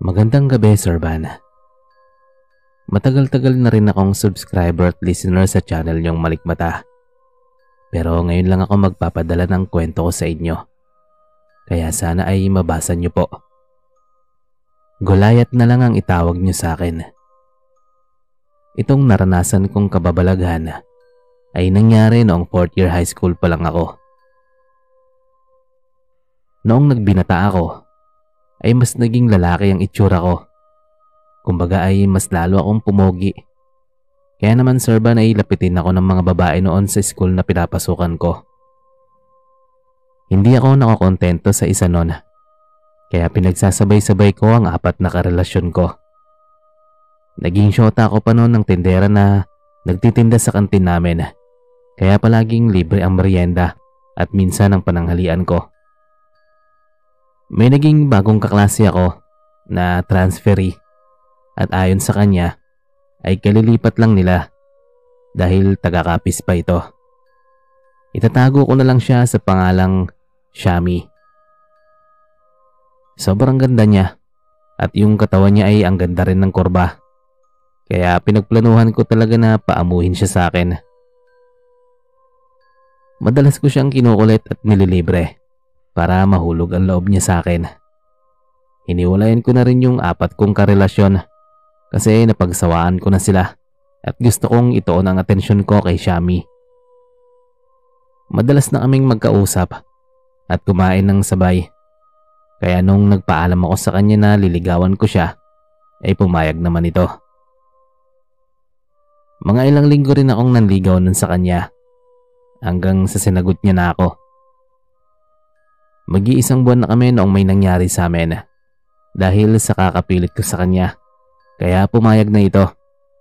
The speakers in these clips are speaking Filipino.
Magandang gabi, Sir Van. Matagal-tagal na rin akong subscriber at listener sa channel niyong Malikmata. Pero ngayon lang ako magpapadala ng kwento ko sa inyo. Kaya sana ay mabasa niyo po. Gulayat na lang ang itawag niyo sa akin. Itong naranasan kong kababalaghan ay nangyari noong 4th year high school pa lang ako. Noong nagbinata ako, ay mas naging lalaki ang itsura ko. Kumbaga ay mas lalo akong pumogi. Kaya naman sir ba nailapitin ako ng mga babae noon sa school na pinapasukan ko. Hindi ako nakakontento sa isa noon. Kaya pinagsasabay-sabay ko ang apat na karelasyon ko. Naging shota ako pa noon ng tindera na nagtitinda sa kantin namin. Kaya palaging libre ang merienda at minsan ang pananghalian ko. May naging bagong kaklase ako na transferee at ayon sa kanya ay kalilipat lang nila dahil taga-kapis pa ito. Itatago ko na lang siya sa pangalang Shami. Sobrang ganda niya at yung katawan niya ay ang ganda rin ng korba. Kaya pinagplanuhan ko talaga na paamuhin siya sa akin. Madalas ko siyang kinukulit at nililibre para mahulog ang loob niya sa akin. Hiniwalayan ko na rin yung apat kong karelasyon kasi napagsawaan ko na sila at gusto kong itoon ang atensyon ko kay Shami. Madalas na kaming magkausap at kumain ng sabay. Kaya nung nagpaalam ako sa kanya na liligawan ko siya, ay pumayag naman ito. Mga ilang linggo rin akong nanligaw nun sa kanya hanggang sa sinagot niya na ako. Mag-iisang buwan na kami noong may nangyari sa amin dahil sa kakapilit ko sa kanya. Kaya pumayag na ito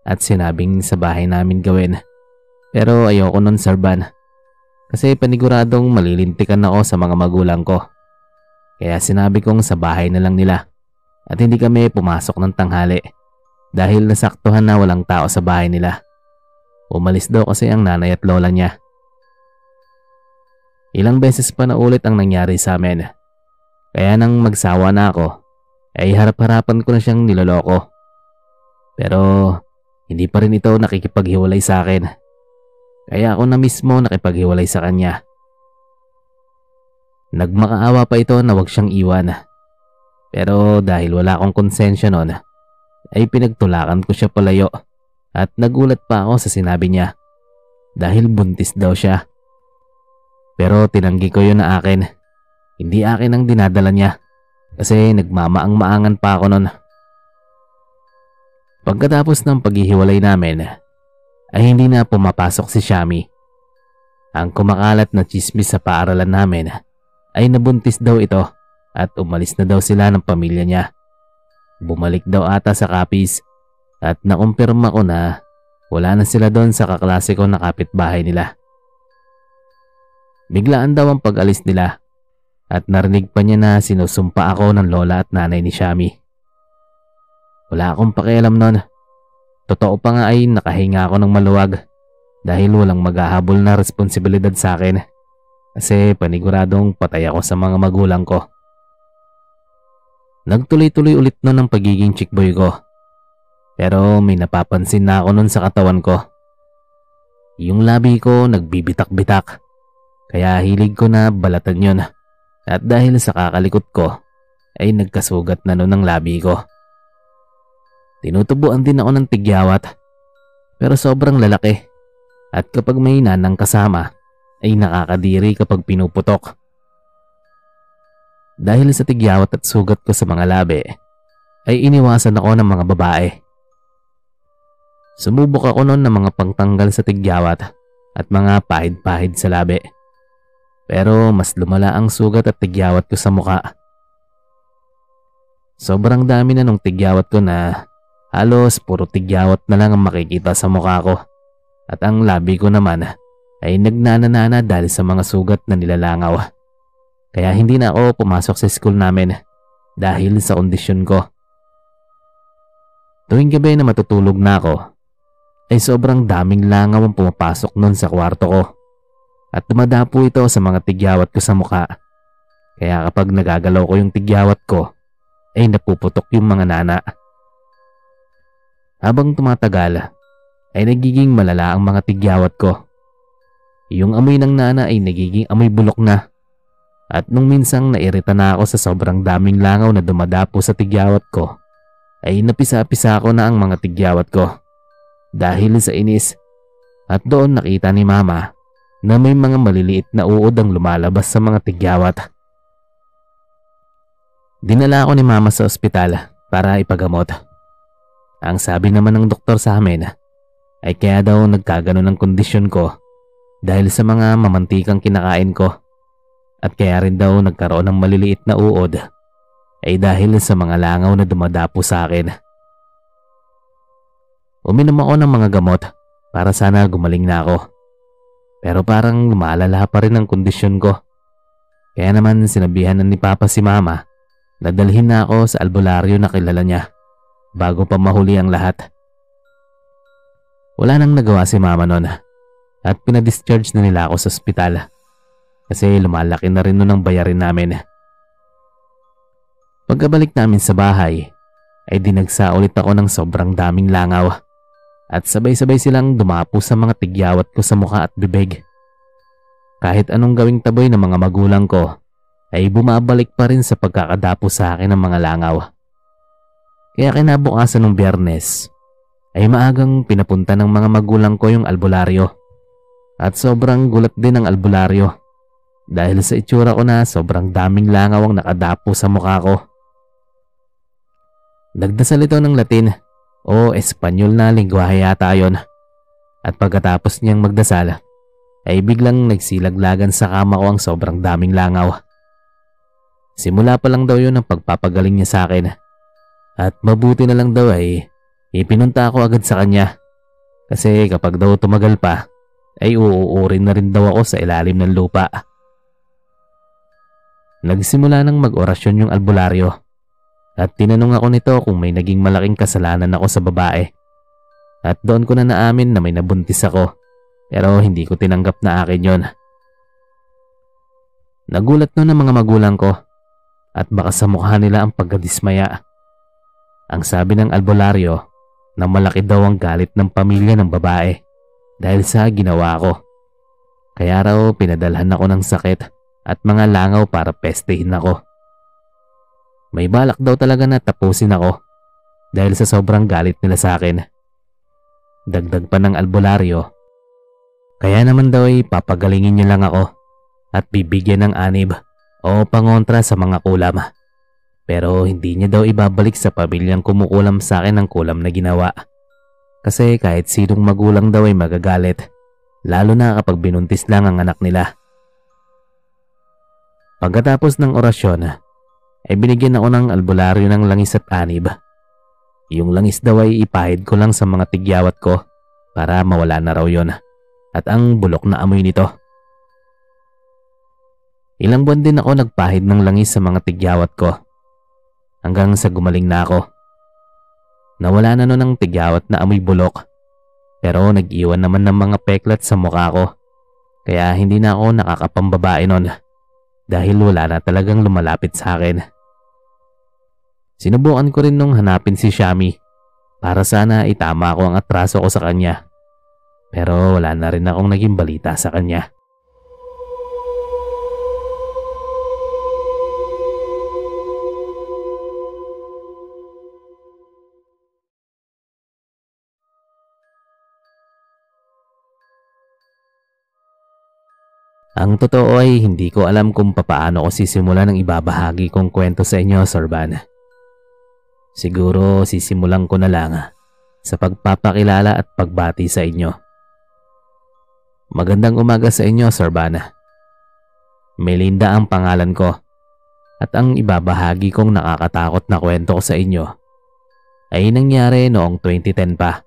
at sinabing sa bahay namin gawin. Pero ayoko nun Sir Van kasi paniguradong malilintikan ako sa mga magulang ko. Kaya sinabi kong sa bahay na lang nila at hindi kami pumasok ng tanghali dahil nasaktuhan na walang tao sa bahay nila. Umalis daw kasi ang nanay at lola niya Ilang beses pa na ulit ang nangyari sa amin. Kaya nang magsawa na ako, ay harap-harapan ko na siyang niloloko. Pero hindi pa rin ito nakikipaghiwalay sa akin. Kaya ako na mismo nakipaghiwalay sa kanya. Nagmakaawa pa ito na wag siyang iwan. Pero dahil wala akong konsensya noon, ay pinagtulakan ko siya palayo at nagulat pa ako sa sinabi niya dahil buntis daw siya. Pero tinanggi ko yun na akin. Hindi akin ang dinadala niya kasi nagmamaang-maangan pa ako nun. Pagkatapos ng paghihiwalay namin, ay hindi na pumapasok si Shami. Ang kumakalat na chismis sa paaralan namin ay nabuntis daw ito at umalis na daw sila ng pamilya niya. Bumalik daw ata sa kapis at nakumpirma ko na wala na sila doon sa kaklase ko na kapitbahay nila. Biglaan daw ang pag-alis nila at narinig pa niya na sinusumpa ako ng lola at nanay ni Shami. Wala akong pakialam nun. Totoo pa nga ay nakahinga ako ng maluwag dahil walang maghahabol na responsibilidad sa akin kasi paniguradong patay ako sa mga magulang ko. Nagtuloy-tuloy ulit nun ang pagiging chickboy ko pero may napapansin na ako nun sa katawan ko. Yung labi ko nagbibitak-bitak kaya hilig ko na balatan yun. At dahil sa kakalikot ko, ay nagkasugat na noon ang labi ko. Tinutubuan din ako ng tigyawat. Pero sobrang lalaki. At kapag may nanang kasama, ay nakakadiri kapag pinuputok. Dahil sa tigyawat at sugat ko sa mga labi, ay iniwasan ako ng mga babae. Sumubok ako noon ng mga pangtanggal sa tigyawat at mga pahid-pahid sa labi. Pero mas lumala ang sugat at tigyawat ko sa muka. Sobrang dami na nung tigyawat ko na halos puro tigyawat na lang ang makikita sa mukha ko. At ang labi ko naman ay nagnananana dahil sa mga sugat na nilalangaw. Kaya hindi na ako pumasok sa school namin dahil sa kondisyon ko. Tuwing gabi na matutulog na ako, ay sobrang daming langaw ang pumapasok nun sa kwarto ko at dumadapo ito sa mga tigyawat ko sa mukha. Kaya kapag nagagalaw ko yung tigyawat ko, ay napuputok yung mga nana. Habang tumatagal, ay nagiging malala ang mga tigyawat ko. Yung amoy ng nana ay nagiging amoy bulok na. At nung minsang nairita na ako sa sobrang daming langaw na dumadapo sa tigyawat ko, ay napisa-pisa ko na ang mga tigyawat ko. Dahil sa inis, at doon nakita ni mama na may mga maliliit na uod ang lumalabas sa mga tigyawat. Dinala ako ni mama sa ospital para ipagamot. Ang sabi naman ng doktor sa amin ay kaya daw nagkaganon ng kondisyon ko dahil sa mga mamantikang kinakain ko at kaya rin daw nagkaroon ng maliliit na uod ay dahil sa mga langaw na dumadapo sa akin. Uminom ako ng mga gamot para sana gumaling na ako. Pero parang lumalala pa rin ang kondisyon ko. Kaya naman sinabihan na ni Papa si Mama na dalhin na ako sa albularyo na kilala niya bago pa mahuli ang lahat. Wala nang nagawa si Mama noon at pinadischarge na nila ako sa ospital kasi lumalaki na rin noon ang bayarin namin. Pagkabalik namin sa bahay ay dinagsa ulit ako ng sobrang daming langaw at sabay-sabay silang dumapo sa mga tigyawat ko sa mukha at bibig. Kahit anong gawing taboy ng mga magulang ko, ay bumabalik pa rin sa pagkakadapo sa akin ng mga langaw. Kaya kinabukasan ng biyernes, ay maagang pinapunta ng mga magulang ko yung albularyo. At sobrang gulat din ang albularyo dahil sa itsura ko na sobrang daming langaw ang nakadapo sa mukha ko. Nagdasal ito ng Latin o Espanyol na lingwahe yata yon. At pagkatapos niyang magdasal, ay biglang nagsilaglagan sa kama ko ang sobrang daming langaw. Simula pa lang daw yon ang pagpapagaling niya sa akin. At mabuti na lang daw ay ipinunta ako agad sa kanya. Kasi kapag daw tumagal pa, ay uuurin na rin daw ako sa ilalim ng lupa. Nagsimula nang mag-orasyon yung albularyo at tinanong ako nito kung may naging malaking kasalanan ako sa babae. At doon ko na naamin na may nabuntis ako. Pero hindi ko tinanggap na akin yon. Nagulat noon ang mga magulang ko at baka sa mukha nila ang pagkadismaya. Ang sabi ng albularyo na malaki daw ang galit ng pamilya ng babae dahil sa ginawa ko. Kaya raw pinadalhan ako ng sakit at mga langaw para pestehin ako. May balak daw talaga na tapusin ako dahil sa sobrang galit nila sa akin. Dagdag pa ng albularyo. Kaya naman daw ay papagalingin niya lang ako at bibigyan ng anib o pangontra sa mga kulam. Pero hindi niya daw ibabalik sa pamilyang kumukulam sa akin ng kulam na ginawa. Kasi kahit sinong magulang daw ay magagalit, lalo na kapag binuntis lang ang anak nila. Pagkatapos ng orasyon, ay eh, binigyan ako ng albularyo ng langis at anib. Yung langis daw ay ipahid ko lang sa mga tigyawat ko para mawala na raw yon at ang bulok na amoy nito. Ilang buwan din ako nagpahid ng langis sa mga tigyawat ko hanggang sa gumaling na ako. Nawala na nun ang tigyawat na amoy bulok pero nag-iwan naman ng mga peklat sa mukha ko kaya hindi na ako nakakapambabae noon dahil wala na talagang lumalapit sa akin. Sinubukan ko rin nung hanapin si Shami para sana itama ko ang atraso ko sa kanya. Pero wala na rin akong naging balita sa kanya. Ang totoo ay hindi ko alam kung papaano ko sisimulan ang ibabahagi kong kwento sa inyo, Sir Van. Siguro sisimulan ko na lang sa pagpapakilala at pagbati sa inyo. Magandang umaga sa inyo, Sir Van. Melinda ang pangalan ko at ang ibabahagi kong nakakatakot na kwento ko sa inyo ay nangyari noong 2010 pa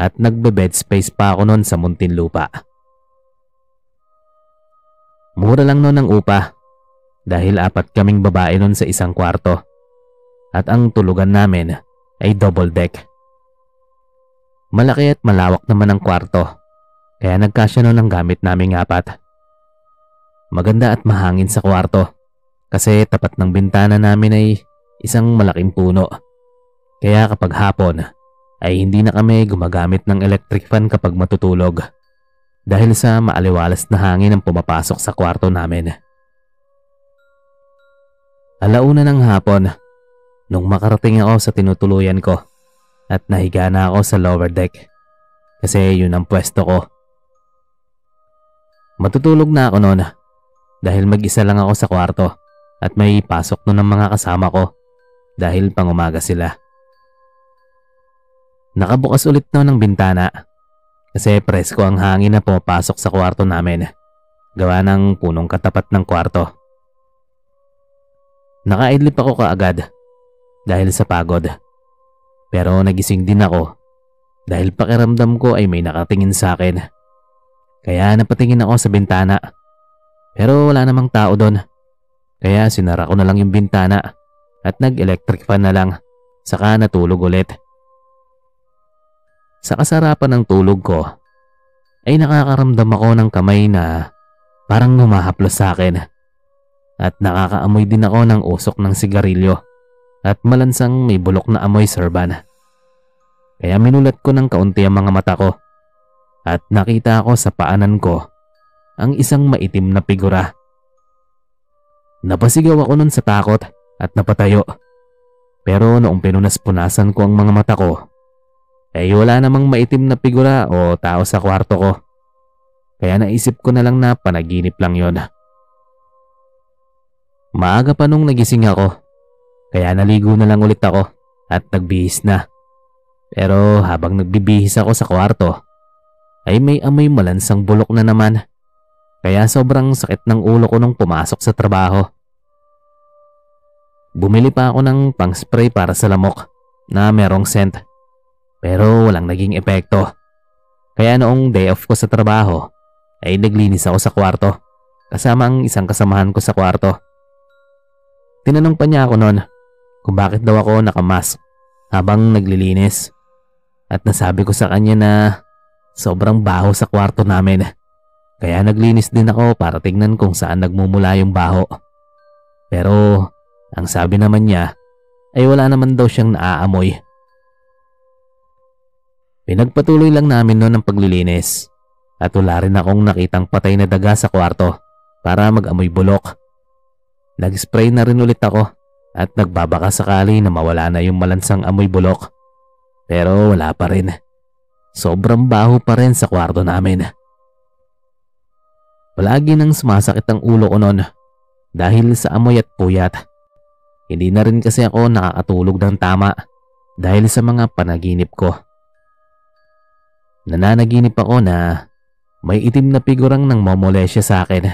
at nagbe-bed space pa ako noon sa Muntinlupa. lupa. Mura lang noon ang upa dahil apat kaming babae noon sa isang kwarto at ang tulugan namin ay double deck. Malaki at malawak naman ang kwarto kaya nagkasya noon ang gamit naming apat. Maganda at mahangin sa kwarto kasi tapat ng bintana namin ay isang malaking puno. Kaya kapag hapon ay hindi na kami gumagamit ng electric fan kapag matutulog dahil sa maaliwalas na hangin ang pumapasok sa kwarto namin. Alauna ng hapon, nung makarating ako sa tinutuluyan ko at nahiga na ako sa lower deck kasi yun ang pwesto ko. Matutulog na ako noon dahil mag-isa lang ako sa kwarto at may pasok noon ng mga kasama ko dahil pangumaga sila. Nakabukas ulit na ng bintana kasi presko ang hangin na pumapasok sa kwarto namin. Gawa ng punong katapat ng kwarto. Nakaidlip ako kaagad dahil sa pagod. Pero nagising din ako dahil pakiramdam ko ay may nakatingin sa akin. Kaya napatingin ako sa bintana. Pero wala namang tao doon. Kaya sinara ko na lang yung bintana at nag-electric fan na lang. Saka natulog ulit sa kasarapan ng tulog ko ay nakakaramdam ako ng kamay na parang humahaplos sa akin at nakakaamoy din ako ng usok ng sigarilyo at malansang may bulok na amoy serban. Kaya minulat ko ng kaunti ang mga mata ko at nakita ko sa paanan ko ang isang maitim na figura. Napasigaw ako nun sa takot at napatayo. Pero noong pinunas-punasan ko ang mga mata ko, eh wala namang maitim na figura o tao sa kwarto ko. Kaya naisip ko na lang na panaginip lang yon. Maaga pa nung nagising ako. Kaya naligo na lang ulit ako at nagbihis na. Pero habang nagbibihis ako sa kwarto, ay may amoy malansang bulok na naman. Kaya sobrang sakit ng ulo ko nung pumasok sa trabaho. Bumili pa ako ng pang-spray para sa lamok na merong scent pero walang naging epekto. Kaya noong day off ko sa trabaho, ay naglinis ako sa kwarto. Kasama ang isang kasamahan ko sa kwarto. Tinanong pa niya ako noon kung bakit daw ako nakamask habang naglilinis. At nasabi ko sa kanya na sobrang baho sa kwarto namin. Kaya naglinis din ako para tingnan kung saan nagmumula yung baho. Pero ang sabi naman niya ay wala naman daw siyang naaamoy Pinagpatuloy lang namin noon ang paglilinis. At wala rin akong nakitang patay na daga sa kwarto para mag-amoy bulok. Nag-spray na rin ulit ako at nagbabaka sakali na mawala na yung malansang amoy bulok. Pero wala pa rin. Sobrang baho pa rin sa kwarto namin. Palagi nang sumasakit ang ulo ko noon dahil sa amoy at puyat. Hindi na rin kasi ako nakakatulog ng tama dahil sa mga panaginip ko. Nananaginip ako na may itim na figurang nang momolesya sa akin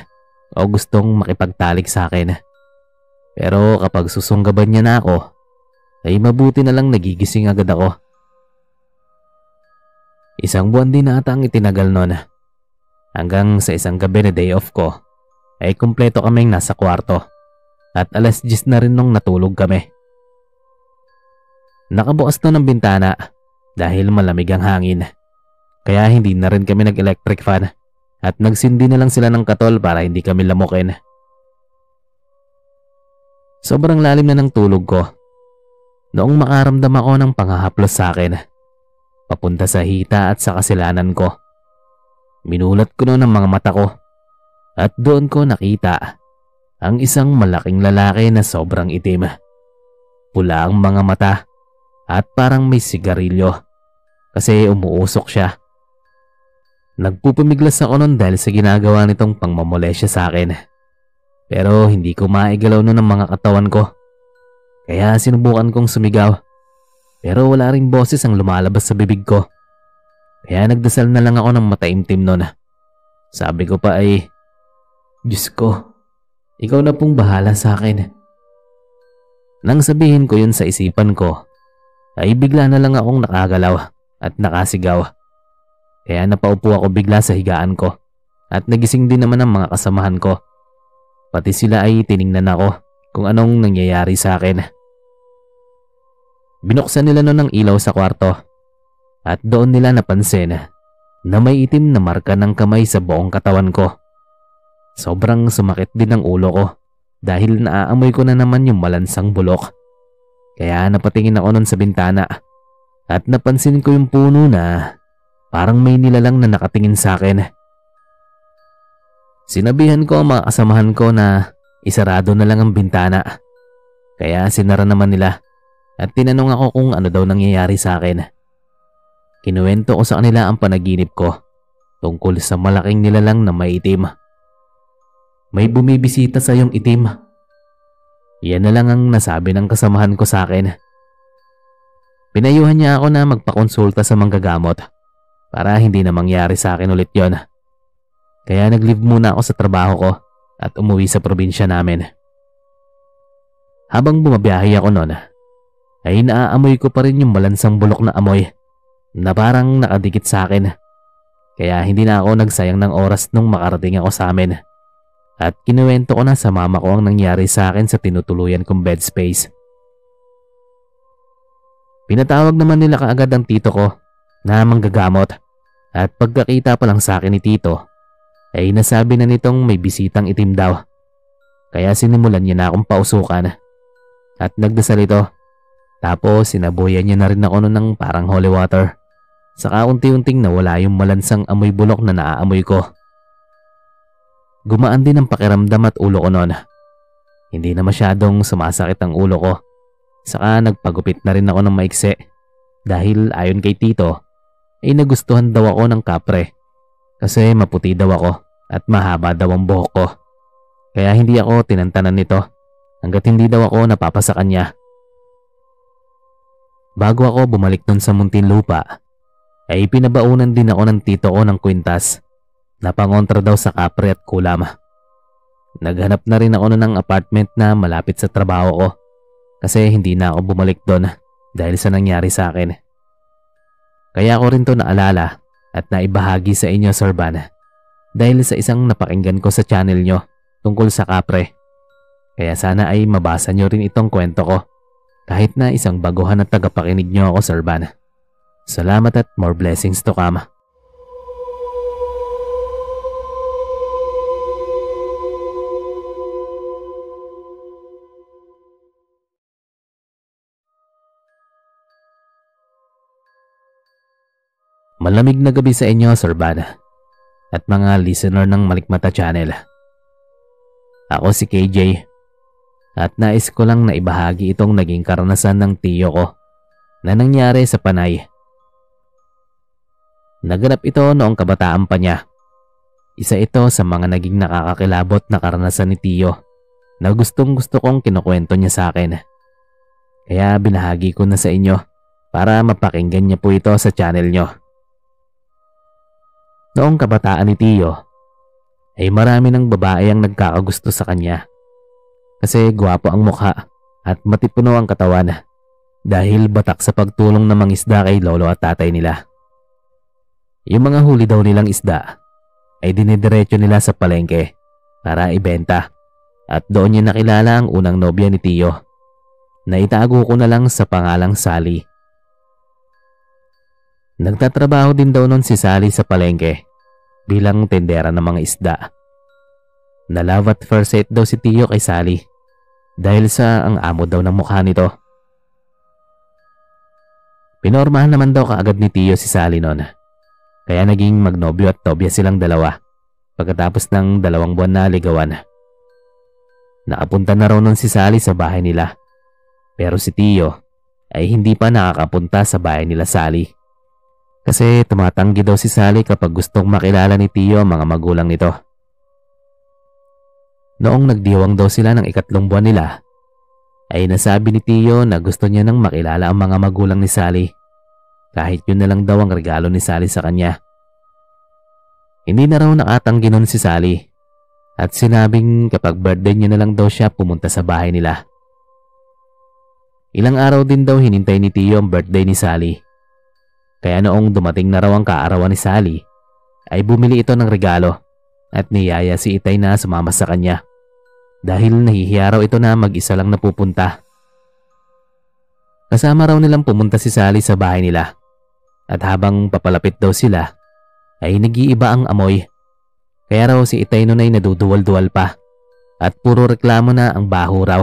o gustong makipagtalik sa akin. Pero kapag susunggaban niya na ako, ay mabuti na lang nagigising agad ako. Isang buwan din na ata ang itinagal noon. Hanggang sa isang gabi na day off ko, ay kumpleto kaming nasa kwarto at alas 10 na rin nung natulog kami. Nakabukas to ng bintana dahil malamig ang hangin. Kaya hindi na rin kami nag-electric fan at nagsindi na lang sila ng katol para hindi kami lamukin. Sobrang lalim na ng tulog ko. Noong makaramdam ako ng pangahaplos sa akin, papunta sa hita at sa kasilanan ko. Minulat ko noon ang mga mata ko at doon ko nakita ang isang malaking lalaki na sobrang itim. Pula ang mga mata at parang may sigarilyo kasi umuusok siya. Nagpupumiglas ako nun dahil sa ginagawa nitong pangmamolesya sa akin. Pero hindi ko maigalaw nun ang mga katawan ko. Kaya sinubukan kong sumigaw. Pero wala ring boses ang lumalabas sa bibig ko. Kaya nagdasal na lang ako ng mataimtim nun. Sabi ko pa ay, Diyos ko, ikaw na pong bahala sa akin. Nang sabihin ko yun sa isipan ko, ay bigla na lang akong nakagalaw at nakasigaw. Kaya eh, ah, napaupo ako bigla sa higaan ko at nagising din naman ang mga kasamahan ko. Pati sila ay tiningnan ako kung anong nangyayari sa akin. Binuksan nila noon ang ilaw sa kwarto at doon nila napansin na may itim na marka ng kamay sa buong katawan ko. Sobrang sumakit din ang ulo ko dahil naaamoy ko na naman yung malansang bulok. Kaya napatingin ako noon sa bintana at napansin ko yung puno na Parang may nilalang na nakatingin sa akin. Sinabihan ko ang mga kasamahan ko na isarado na lang ang bintana. Kaya sinara naman nila at tinanong ako kung ano daw nangyayari sa akin. Kinuwento ko sa kanila ang panaginip ko tungkol sa malaking nilalang na maitim. May bumibisita sa iyong itim. Yan na lang ang nasabi ng kasamahan ko sa akin. Pinayuhan niya ako na magpakonsulta sa manggagamot para hindi na mangyari sa akin ulit yon. Kaya nag-leave muna ako sa trabaho ko at umuwi sa probinsya namin. Habang bumabiyahe ako noon, ay naaamoy ko pa rin yung malansang bulok na amoy na parang nakadikit sa akin. Kaya hindi na ako nagsayang ng oras nung makarating ako sa amin. At kinuwento ko na sa mama ko ang nangyari sa akin sa tinutuluyan kong bed space. Pinatawag naman nila kaagad ang tito ko na manggagamot at pagkakita pa lang sa akin ni Tito ay nasabi na nitong may bisitang itim daw. Kaya sinimulan niya na akong pausukan at nagdasal ito. Tapos sinabuyan niya na rin ako noon ng parang holy water. Saka unti-unting nawala yung malansang amoy bulok na naaamoy ko. Gumaan din ang pakiramdam at ulo ko noon. Hindi na masyadong sumasakit ang ulo ko. Saka nagpagupit na rin ako ng maikse dahil ayon kay Tito ay eh, nagustuhan daw ako ng kapre. Kasi maputi daw ako at mahaba daw ang buhok ko. Kaya hindi ako tinantanan nito hanggat hindi daw ako napapasa kanya. Bago ako bumalik nun sa Muntinlupa, ay pinabaunan din ako ng tito ko ng kwintas na pangontra daw sa kapre at kulama. Naghanap na rin ako ng apartment na malapit sa trabaho ko kasi hindi na ako bumalik doon dahil sa nangyari sa akin. Kaya ko rin to naalala at naibahagi sa inyo, Sir Van. Dahil sa isang napakinggan ko sa channel nyo tungkol sa kapre. Kaya sana ay mabasa nyo rin itong kwento ko. Kahit na isang baguhan na tagapakinig nyo ako, Sir Van. Salamat at more blessings to come. Malamig na gabi sa inyo, Sir Van, at mga listener ng Malikmata Channel. Ako si KJ, at nais ko lang na ibahagi itong naging karanasan ng tiyo ko na nangyari sa Panay. Naganap ito noong kabataan pa niya. Isa ito sa mga naging nakakakilabot na karanasan ni Tiyo na gustong gusto kong kinukwento niya sa akin. Kaya binahagi ko na sa inyo para mapakinggan niya po ito sa channel niyo. Noong kabataan ni Tio, ay marami ng babae ang nagkakagusto sa kanya. Kasi gwapo ang mukha at matipuno ang katawan dahil batak sa pagtulong ng mga isda kay lolo at tatay nila. Yung mga huli daw nilang isda ay dinidiretso nila sa palengke para ibenta at doon niya nakilala ang unang nobya ni Tio na itago ko na lang sa pangalang Sally. Nagtatrabaho din daw noon si Sally sa palengke bilang tendera ng mga isda. Na first sight daw si Tiyo kay Sally dahil sa ang amo daw ng mukha nito. Pinormahan naman daw kaagad ni Tiyo si Sally noon. Kaya naging magnobyo at tobya silang dalawa pagkatapos ng dalawang buwan na ligawan. Nakapunta na raw noon si Sally sa bahay nila. Pero si Tiyo ay hindi pa nakakapunta sa bahay nila Sally. Kasi tumatanggi daw si Sally kapag gustong makilala ni Tio ang mga magulang nito. Noong nagdiwang daw sila ng ikatlong buwan nila, ay nasabi ni Tio na gusto niya nang makilala ang mga magulang ni Sally. Kahit yun na lang daw ang regalo ni Sally sa kanya. Hindi na raw nakatanggi nun si Sally at sinabing kapag birthday niya na lang daw siya pumunta sa bahay nila. Ilang araw din daw hinintay ni Tio ang birthday ni Sally kaya noong dumating na raw ang kaarawan ni Sally, ay bumili ito ng regalo at niyaya si Itay na sumama sa kanya. Dahil nahihiya raw ito na mag-isa lang napupunta. Kasama raw nilang pumunta si Sally sa bahay nila. At habang papalapit daw sila, ay nag-iiba ang amoy. Kaya raw si Itay nun ay naduduwal-duwal pa. At puro reklamo na ang baho raw.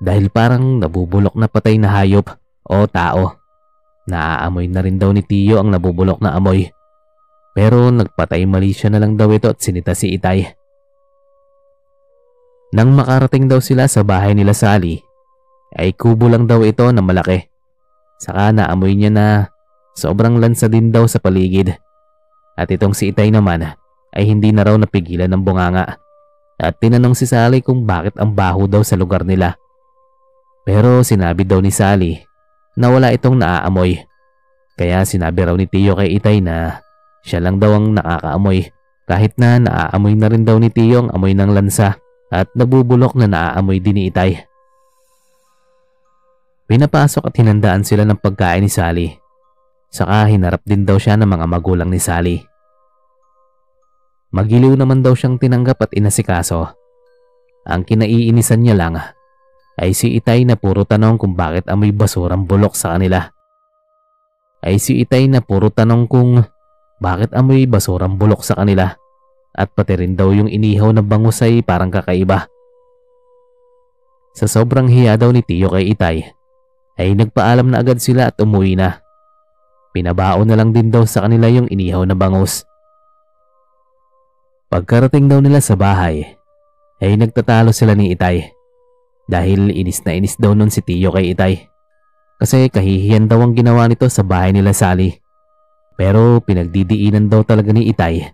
Dahil parang nabubulok na patay na hayop o tao. Naaamoy na rin daw ni Tiyo ang nabubulok na amoy. Pero nagpatay mali siya na lang daw ito at sinita si Itay. Nang makarating daw sila sa bahay nila Sally, ay kubo lang daw ito na malaki. Saka naamoy niya na sobrang lansa din daw sa paligid. At itong si Itay naman ay hindi na raw napigilan ng bunganga. At tinanong si Sally kung bakit ang baho daw sa lugar nila. Pero sinabi daw ni Sally na wala itong naaamoy. Kaya sinabi raw ni Tiyo kay Itay na siya lang daw ang nakakaamoy kahit na naaamoy na rin daw ni Tiyo ang amoy ng lansa at nabubulok na naaamoy din ni Itay. Pinapasok at hinandaan sila ng pagkain ni Sally. Saka hinarap din daw siya ng mga magulang ni Sally. Magiliw naman daw siyang tinanggap at inasikaso. Ang kinaiinisan niya lang ay si Itay na puro tanong kung bakit amoy basurang bulok sa kanila. Ay si Itay na puro tanong kung bakit amoy basurang bulok sa kanila at pati rin daw yung inihaw na bangus ay parang kakaiba. Sa sobrang hiya daw ni Tiyo kay Itay ay nagpaalam na agad sila at umuwi na. Pinabao na lang din daw sa kanila yung inihaw na bangus. Pagkarating daw nila sa bahay ay nagtatalo sila ni Itay. Dahil inis na inis daw nun si Tiyo kay Itay. Kasi kahihiyan daw ang ginawa nito sa bahay nila Sally. Pero pinagdidiinan daw talaga ni Itay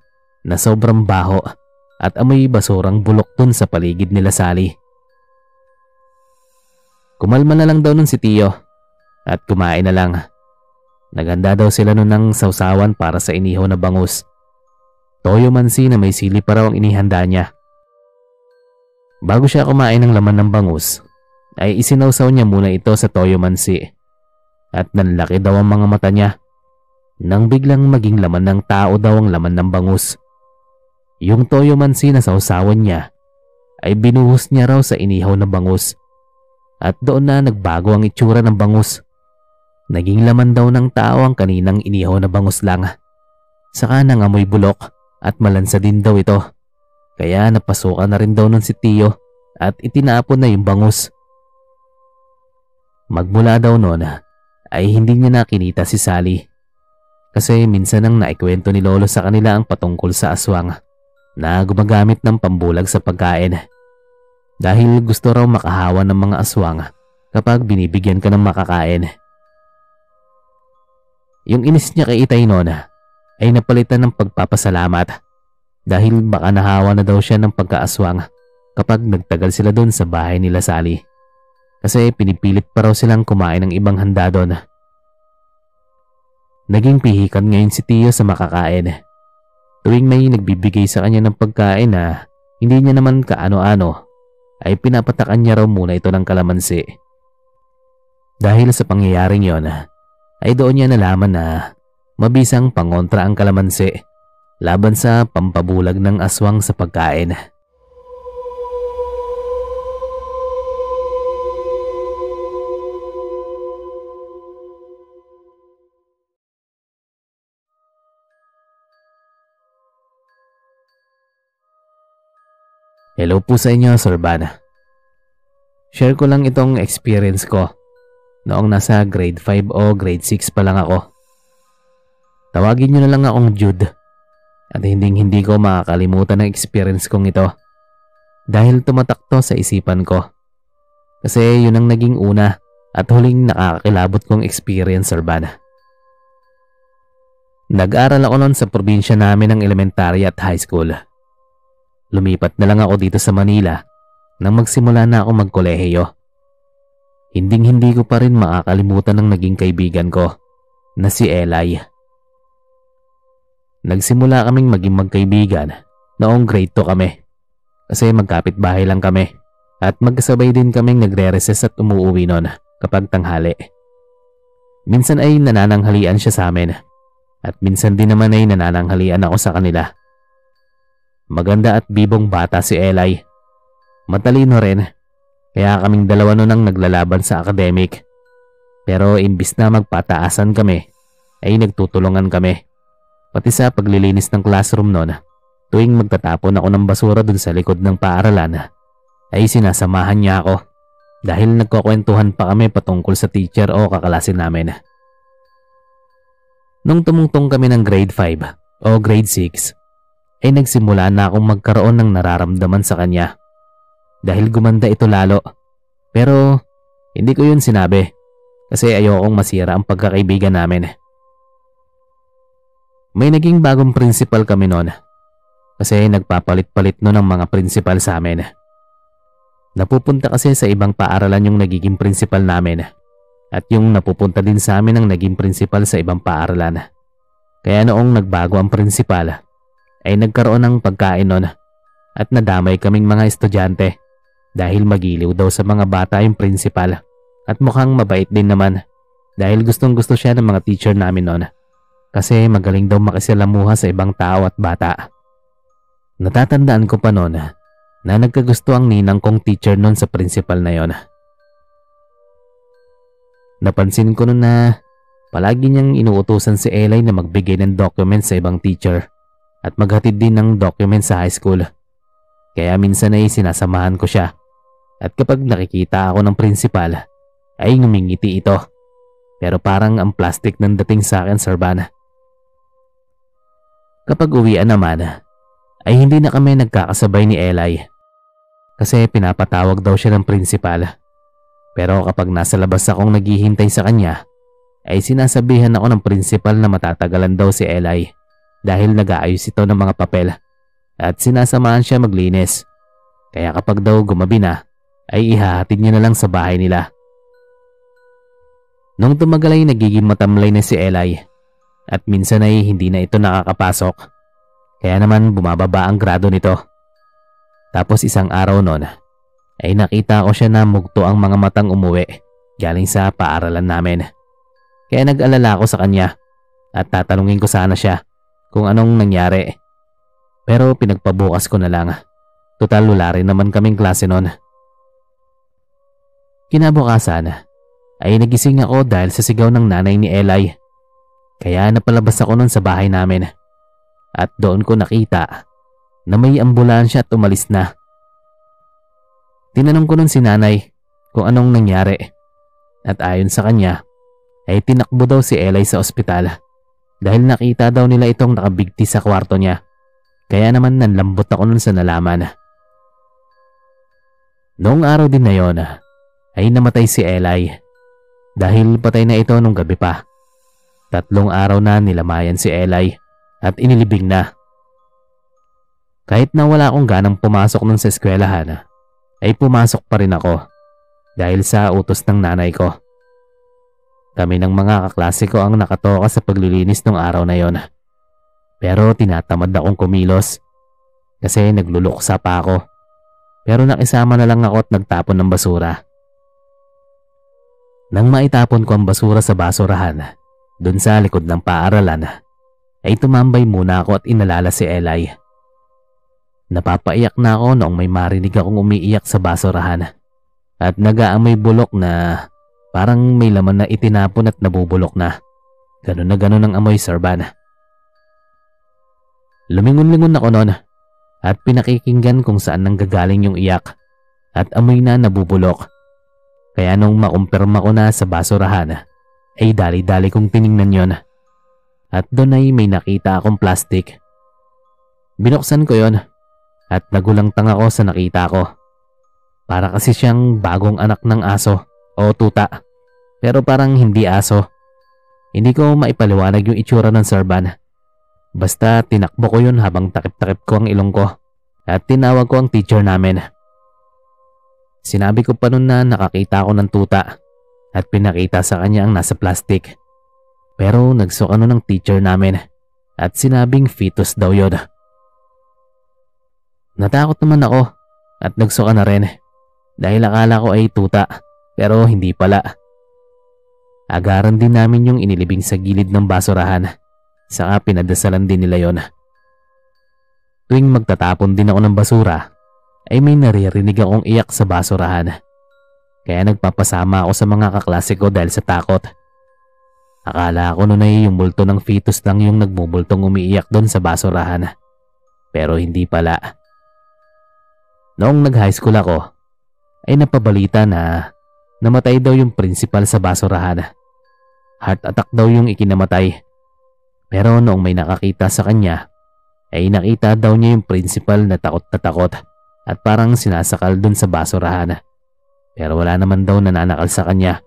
na sobrang baho at amoy basurang bulok dun sa paligid nila Sally. Kumalma na lang daw nun si Tiyo at kumain na lang. Naganda daw sila nun ng sausawan para sa inihaw na bangus. Toyo man si na may sili pa raw ang inihanda niya. Bago siya kumain ng laman ng bangus, ay isinawsaw niya muna ito sa toyo mansi. At nanlaki daw ang mga mata niya nang biglang maging laman ng tao daw ang laman ng bangus. Yung toyo mansi na sausawan niya ay binuhos niya raw sa inihaw na bangus. At doon na nagbago ang itsura ng bangus. Naging laman daw ng tao ang kaninang inihaw na bangus lang. Saka nangamoy bulok at malansa din daw ito. Kaya napasukan na rin daw nun si Tio at itinapon na yung bangus. Magmula daw noon ay hindi niya nakinita si Sally. Kasi minsan ang naikwento ni Lolo sa kanila ang patungkol sa aswang na gumagamit ng pambulag sa pagkain. Dahil gusto raw makahawa ng mga aswang kapag binibigyan ka ng makakain. Yung inis niya kay Itay noon ay napalitan ng pagpapasalamat dahil baka nahawa na daw siya ng pagkaaswang kapag nagtagal sila doon sa bahay nila Sally. Kasi pinipilit pa raw silang kumain ng ibang handa doon. Naging pihikan ngayon si Tio sa makakain. Tuwing may nagbibigay sa kanya ng pagkain na hindi niya naman kaano-ano, ay pinapatakan niya raw muna ito ng kalamansi. Dahil sa pangyayaring yon, ay doon niya nalaman na mabisang pangontra ang kalamansi laban sa pampabulag ng aswang sa pagkain. Hello po sa inyo, Sir Bana. Share ko lang itong experience ko noong nasa grade 5 o grade 6 pa lang ako. Tawagin nyo na lang akong Jude. At hinding hindi ko makakalimutan ang experience kong ito. Dahil tumatak to sa isipan ko. Kasi yun ang naging una at huling nakakilabot kong experience urban. Nag-aral ako noon sa probinsya namin ng elementary at high school. Lumipat na lang ako dito sa Manila nang magsimula na ako magkoleheyo. Hinding hindi ko pa rin makakalimutan ang naging kaibigan ko na si Eli. Nagsimula kaming maging magkaibigan noong grade 2 kami. Kasi magkapit bahay lang kami at magkasabay din kaming nagre-recess at umuuwi nun kapag tanghali. Minsan ay nanananghalian siya sa amin at minsan din naman ay nanananghalian ako sa kanila. Maganda at bibong bata si Eli. Matalino rin kaya kaming dalawa nun ang naglalaban sa academic. Pero imbis na magpataasan kami ay nagtutulungan kami. Pati sa paglilinis ng classroom noon, tuwing magtatapon ako ng basura dun sa likod ng paaralan, ay sinasamahan niya ako dahil nagkukwentuhan pa kami patungkol sa teacher o kakalasin namin. Nung tumungtong kami ng grade 5 o grade 6, ay nagsimula na akong magkaroon ng nararamdaman sa kanya. Dahil gumanda ito lalo. Pero hindi ko yun sinabi kasi ayokong masira ang pagkakaibigan namin. May naging bagong principal kami noon kasi nagpapalit-palit noon ang mga principal sa amin. Napupunta kasi sa ibang paaralan yung nagiging principal namin at yung napupunta din sa amin ang naging principal sa ibang paaralan. Kaya noong nagbago ang principal ay nagkaroon ng pagkain noon at nadamay kaming mga estudyante dahil magiliw daw sa mga bata yung principal at mukhang mabait din naman dahil gustong gusto siya ng mga teacher namin noon kasi magaling daw makisalamuha sa ibang tao at bata. Natatandaan ko pa noon na nagkagusto ang ninang kong teacher noon sa principal na yon. Napansin ko noon na palagi niyang inuutosan si Eli na magbigay ng documents sa ibang teacher at maghatid din ng documents sa high school. Kaya minsan ay sinasamahan ko siya at kapag nakikita ako ng principal ay ngumingiti ito. Pero parang ang plastic ng dating sa akin, Sir Kapag uwian naman, ay hindi na kami nagkakasabay ni Eli. Kasi pinapatawag daw siya ng principal. Pero kapag nasa labas akong naghihintay sa kanya, ay sinasabihan ako ng principal na matatagalan daw si Eli dahil nag-aayos ito ng mga papel at sinasamahan siya maglinis. Kaya kapag daw gumabi na, ay ihahatid niya na lang sa bahay nila. Nung ay nagiging matamlay na si Eli at minsan ay hindi na ito nakakapasok. Kaya naman bumababa ang grado nito. Tapos isang araw noon ay nakita ko siya na mugto ang mga matang umuwi galing sa paaralan namin. Kaya nag-alala ako sa kanya at tatanungin ko sana siya kung anong nangyari. Pero pinagpabukas ko na lang. Total wala rin naman kaming klase noon. Kinabukasan ay nagising ako dahil sa sigaw ng nanay ni Eli kaya napalabas ako nun sa bahay namin. At doon ko nakita na may ambulansya at umalis na. Tinanong ko nun si nanay kung anong nangyari. At ayon sa kanya, ay tinakbo daw si Eli sa ospital dahil nakita daw nila itong nakabigti sa kwarto niya. Kaya naman nanlambot ako nun sa nalaman. Noong araw din na yon, ay namatay si Eli dahil patay na ito nung gabi pa. Tatlong araw na nilamayan si Eli at inilibing na. Kahit na wala akong ganang pumasok nun sa eskwelahan, ay pumasok pa rin ako dahil sa utos ng nanay ko. Kami ng mga kaklase ko ang nakatoka sa paglilinis ng araw na yon. Pero tinatamad akong kumilos kasi nagluluksa pa ako. Pero nakisama na lang ako at nagtapon ng basura. Nang maitapon ko ang basura sa basurahan, doon sa likod ng paaralan ay tumambay muna ako at inalala si Eli. Napapaiyak na ako noong may marinig akong umiiyak sa basurahan at nagaamoy bulok na parang may laman na itinapon at nabubulok na. Ganun na ganun ang amoy, Sir Lumingon-lingon ako noon at pinakikinggan kung saan nanggagaling yung iyak at amoy na nabubulok. Kaya nung makumpirma ko na sa basurahan, ay dali-dali kong tiningnan yon. At doon ay may nakita akong plastic. Binuksan ko yon at nagulang tanga ko sa nakita ko. Para kasi siyang bagong anak ng aso o tuta. Pero parang hindi aso. Hindi ko maipaliwanag yung itsura ng serban. Basta tinakbo ko yun habang takip-takip ko ang ilong ko at tinawag ko ang teacher namin. Sinabi ko pa noon na nakakita ako ng tuta at pinakita sa kanya ang nasa plastic. Pero nagsukano ng teacher namin at sinabing fetus daw yun. Natakot naman ako at nagsuka na rin dahil akala ko ay tuta pero hindi pala. Agaran din namin yung inilibing sa gilid ng basurahan saka pinadasalan din nila yon. Tuwing magtatapon din ako ng basura ay may naririnig akong iyak sa basurahan. Kaya nagpapasama ako sa mga kaklase ko dahil sa takot. Akala ko noon ay yung multo ng fetus lang yung nagmumultong umiiyak doon sa basurahan. Pero hindi pala. Noong nag-high school ako, ay napabalita na namatay daw yung principal sa basurahan. Heart attack daw yung ikinamatay. Pero noong may nakakita sa kanya, ay nakita daw niya yung principal na takot na takot at parang sinasakal doon sa basurahan. Pero wala naman daw nananakal sa kanya.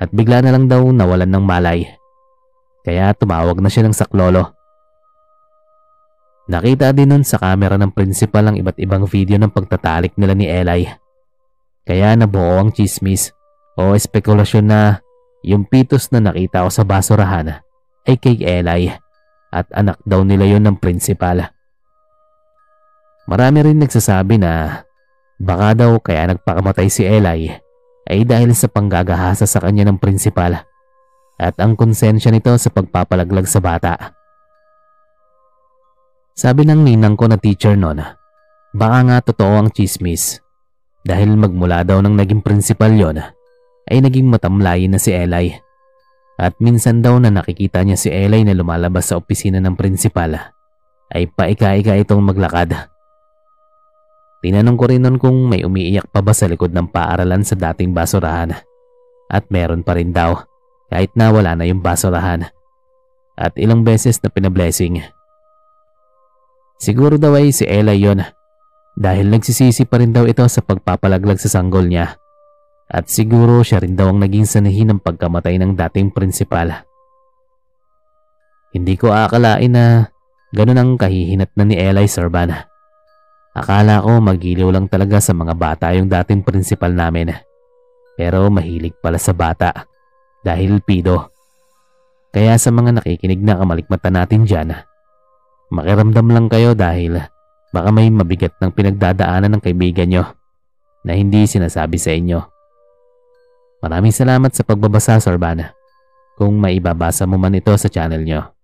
At bigla na lang daw nawalan ng malay. Kaya tumawag na siya ng saklolo. Nakita din nun sa kamera ng principal ang iba't ibang video ng pagtatalik nila ni Eli. Kaya nabuo ang chismis o espekulasyon na yung pitos na nakita ko sa basurahan ay kay Eli at anak daw nila yon ng principal. Marami rin nagsasabi na Baka daw kaya nagpakamatay si Eli ay dahil sa panggagahasa sa kanya ng prinsipal at ang konsensya nito sa pagpapalaglag sa bata. Sabi ng ninang ko na teacher noon, baka nga totoo ang chismis dahil magmula daw ng naging prinsipal yon ay naging matamlayin na si Eli at minsan daw na nakikita niya si Eli na lumalabas sa opisina ng prinsipal ay paika-ika itong maglakad Tinanong ko rin noon kung may umiiyak pa ba sa likod ng paaralan sa dating basurahan. At meron pa rin daw kahit na wala na yung basurahan. At ilang beses na pinablessing. Siguro daw ay si Ella yon dahil nagsisisi pa rin daw ito sa pagpapalaglag sa sanggol niya. At siguro siya rin daw ang naging sanahin ng pagkamatay ng dating prinsipal. Hindi ko akalain na ganun ang kahihinat na ni Eli Serban. Akala ko magiliw lang talaga sa mga bata yung dating principal namin. Pero mahilig pala sa bata dahil pido. Kaya sa mga nakikinig na kamalikmata natin dyan, makiramdam lang kayo dahil baka may mabigat ng pinagdadaanan ng kaibigan nyo na hindi sinasabi sa inyo. Maraming salamat sa pagbabasa, Sorbana. Kung maibabasa mo man ito sa channel nyo.